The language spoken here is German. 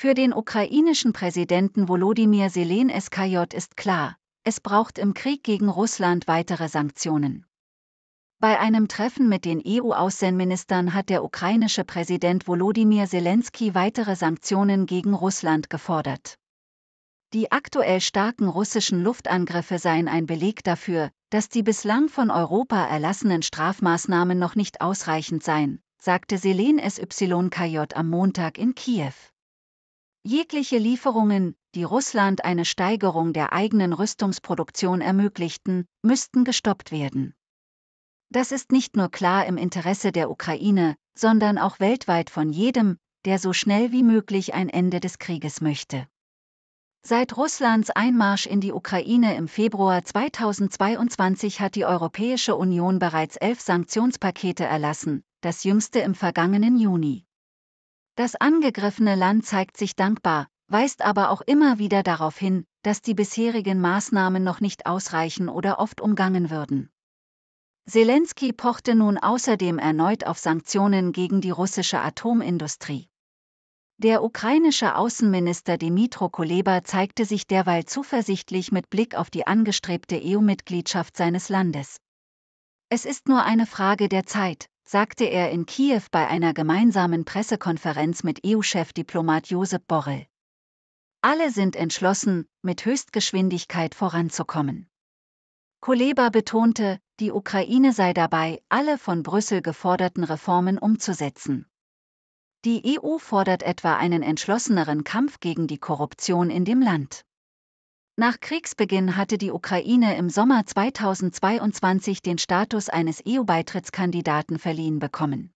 Für den ukrainischen Präsidenten Volodymyr Selen-SKJ ist klar, es braucht im Krieg gegen Russland weitere Sanktionen. Bei einem Treffen mit den EU-Außenministern hat der ukrainische Präsident Volodymyr Zelensky weitere Sanktionen gegen Russland gefordert. Die aktuell starken russischen Luftangriffe seien ein Beleg dafür, dass die bislang von Europa erlassenen Strafmaßnahmen noch nicht ausreichend seien, sagte Selen SYKJ am Montag in Kiew. Jegliche Lieferungen, die Russland eine Steigerung der eigenen Rüstungsproduktion ermöglichten, müssten gestoppt werden. Das ist nicht nur klar im Interesse der Ukraine, sondern auch weltweit von jedem, der so schnell wie möglich ein Ende des Krieges möchte. Seit Russlands Einmarsch in die Ukraine im Februar 2022 hat die Europäische Union bereits elf Sanktionspakete erlassen, das jüngste im vergangenen Juni. Das angegriffene Land zeigt sich dankbar, weist aber auch immer wieder darauf hin, dass die bisherigen Maßnahmen noch nicht ausreichen oder oft umgangen würden. Zelensky pochte nun außerdem erneut auf Sanktionen gegen die russische Atomindustrie. Der ukrainische Außenminister Dmytro Kuleba zeigte sich derweil zuversichtlich mit Blick auf die angestrebte EU-Mitgliedschaft seines Landes. Es ist nur eine Frage der Zeit, sagte er in Kiew bei einer gemeinsamen Pressekonferenz mit EU-Chefdiplomat Josep Borrell. Alle sind entschlossen, mit Höchstgeschwindigkeit voranzukommen. Kuleba betonte, die Ukraine sei dabei, alle von Brüssel geforderten Reformen umzusetzen. Die EU fordert etwa einen entschlosseneren Kampf gegen die Korruption in dem Land. Nach Kriegsbeginn hatte die Ukraine im Sommer 2022 den Status eines EU-Beitrittskandidaten verliehen bekommen.